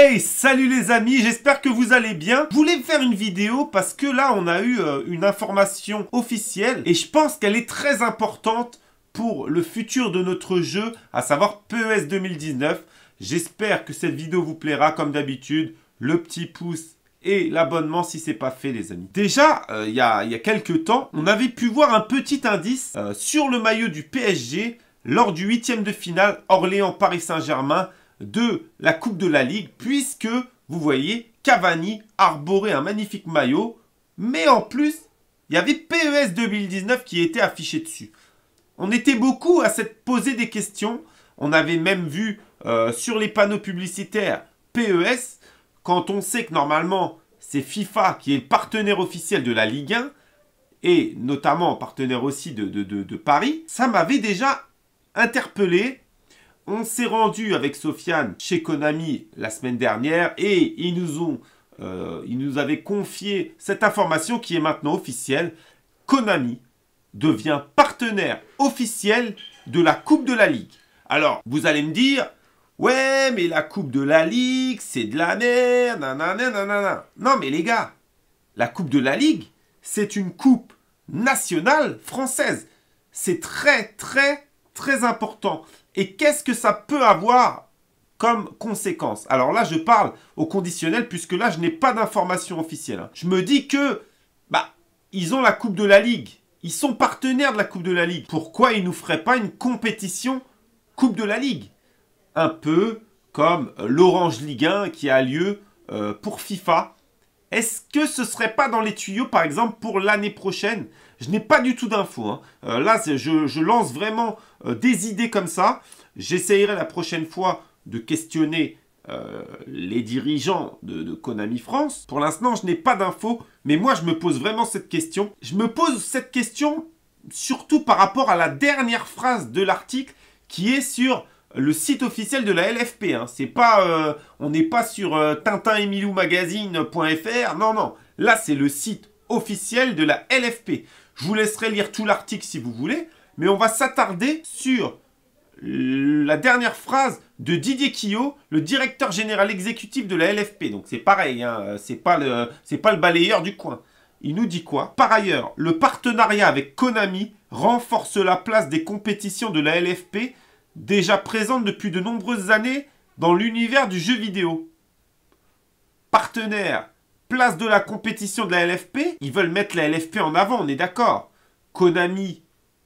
Hey Salut les amis, j'espère que vous allez bien. Je voulais faire une vidéo parce que là on a eu euh, une information officielle et je pense qu'elle est très importante pour le futur de notre jeu, à savoir PES 2019. J'espère que cette vidéo vous plaira comme d'habitude. Le petit pouce et l'abonnement si c'est pas fait les amis. Déjà, euh, il y, a quelques temps, on avait pu voir un petit indice euh, sur le maillot du PSG lors du huitième de finale Orléans-Paris Saint-Germain de la Coupe de la Ligue, puisque vous voyez Cavani arborait un magnifique maillot, mais en plus, il y avait PES 2019 qui était affiché dessus. On était beaucoup à se poser des questions. On avait même vu euh, sur les panneaux publicitaires PES, quand on sait que normalement c'est FIFA qui est partenaire officiel de la Ligue 1, et notamment partenaire aussi de, de Paris, ça m'avait déjà interpellé on s'est rendu avec Sofiane chez Konami la semaine dernière et ils nous ont, euh, nous avaient confié cette information qui est maintenant officielle. Konami devient partenaire officiel de la Coupe de la Ligue. Alors, vous allez me dire, ouais, mais la Coupe de la Ligue, c'est de la merde, Non, mais les gars, la Coupe de la Ligue, c'est une coupe nationale française. C'est très, très très important. Et qu'est-ce que ça peut avoir comme conséquence Alors là, je parle au conditionnel puisque là, je n'ai pas d'information officielle. Hein. Je me dis que, bah, ils ont la Coupe de la Ligue. Ils sont partenaires de la Coupe de la Ligue. Pourquoi ils ne nous feraient pas une compétition Coupe de la Ligue Un peu comme euh, l'Orange Ligue 1 qui a lieu euh, pour FIFA est-ce que ce serait pas dans les tuyaux, par exemple, pour l'année prochaine Je n'ai pas du tout d'infos. Hein. Euh, là, je, lance vraiment euh, des idées comme ça. J'essayerai la prochaine fois de questionner euh, les dirigeants de, de, Konami France. Pour l'instant, je n'ai pas d'infos, mais moi, je me pose vraiment cette question. Je me pose cette question surtout par rapport à la dernière phrase de l'article qui est sur le site officiel de la LFP. Hein. C'est pas, euh, on n'est pas sur euh, tintinemiloumagazine.fr, magazinefr Non, non. Là, c'est le site officiel de la LFP. Je vous laisserai lire tout l'article si vous voulez, mais on va s'attarder sur la dernière phrase de Didier Quillot, le directeur général exécutif de la LFP. Donc c'est pareil, hein. c'est pas le, c'est pas le balayeur du coin. Il nous dit quoi Par ailleurs, le partenariat avec Konami renforce la place des compétitions de la LFP déjà présente depuis de nombreuses années dans l'univers du jeu vidéo. Partenaire, place de la compétition de la LFP, ils veulent mettre la LFP en avant, on est d'accord. Konami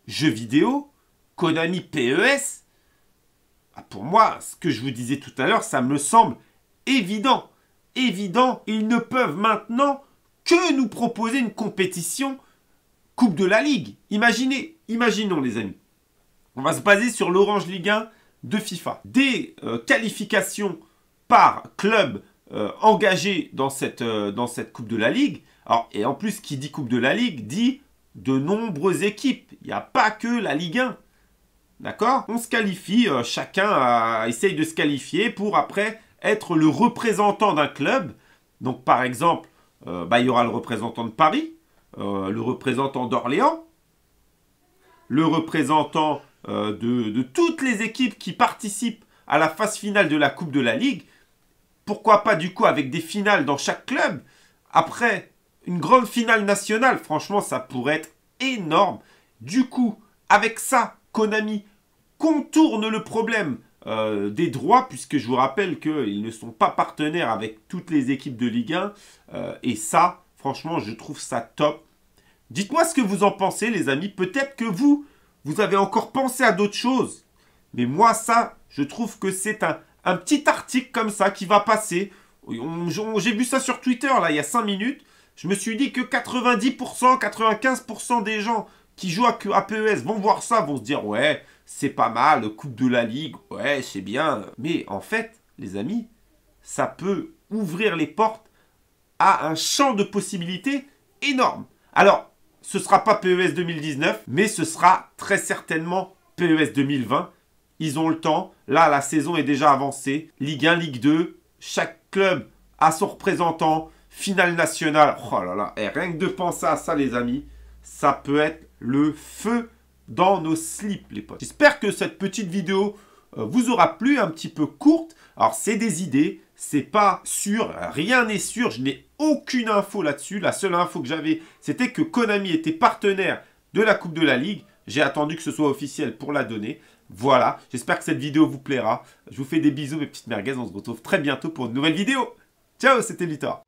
Jeu vidéo, Konami PES. Ah, pour moi, ce que je vous disais tout à l'heure, ça me semble évident. Évident, ils ne peuvent maintenant que nous proposer une compétition Coupe de la Ligue. Imaginez, imaginons les amis. On va se baser sur l'Orange Ligue 1 de FIFA. Des euh, qualifications par club euh, engagé dans cette, euh, dans cette Coupe de la Ligue. et en plus, qui dit Coupe de la Ligue dit de nombreuses équipes. Il n'y a pas que la Ligue 1. D'accord On se qualifie, chacun essaye de se qualifier pour après être le représentant d'un club. Donc par exemple, bah, il y aura le représentant de Paris, le représentant d'Orléans, le représentant euh, de, toutes les équipes qui participent à la phase finale de la Coupe de la Ligue. Pourquoi pas du coup avec des finales dans chaque club Après, une grande finale nationale, franchement, ça pourrait être énorme. Du coup, avec ça, Konami contourne le problème euh, des droits, puisque je vous rappelle qu'ils ne sont pas partenaires avec toutes les équipes de Ligue 1. Euh, et ça, franchement, je trouve ça top. Dites-moi ce que vous en pensez, les amis. Peut-être que vous, vous avez encore pensé à d'autres choses. Mais moi, ça, je trouve que c'est un, petit article comme ça qui va passer. J'ai vu ça sur Twitter, là, il y a 5 minutes. Je me suis dit que 90%, 95% des gens qui jouent à, à PES vont voir ça, vont se dire « Ouais, c'est pas mal, Coupe de la Ligue, ouais, c'est bien. » Mais en fait, les amis, ça peut ouvrir les portes à un champ de possibilités énorme. Alors, ce ne sera pas PES 2019, mais ce sera très certainement PES 2020. Ils ont le temps. Là, la saison est déjà avancée. Ligue 1, Ligue 2, chaque club a son représentant. Finale nationale. Oh là là, et eh, rien que de penser à ça, les amis, ça peut être le feu dans nos slips, les potes. J'espère que cette petite vidéo euh, vous aura plu, un petit peu courte. Alors c'est des idées, c'est pas sûr, rien n'est sûr, je n'ai aucune info là-dessus. La seule info que j'avais, c'était que Konami était partenaire de la Coupe de la Ligue. J'ai attendu que ce soit officiel pour la donner. Voilà, j'espère que cette vidéo vous plaira. Je vous fais des bisous mes petites merguez, on se retrouve très bientôt pour une nouvelle vidéo. Ciao, c'était Litor.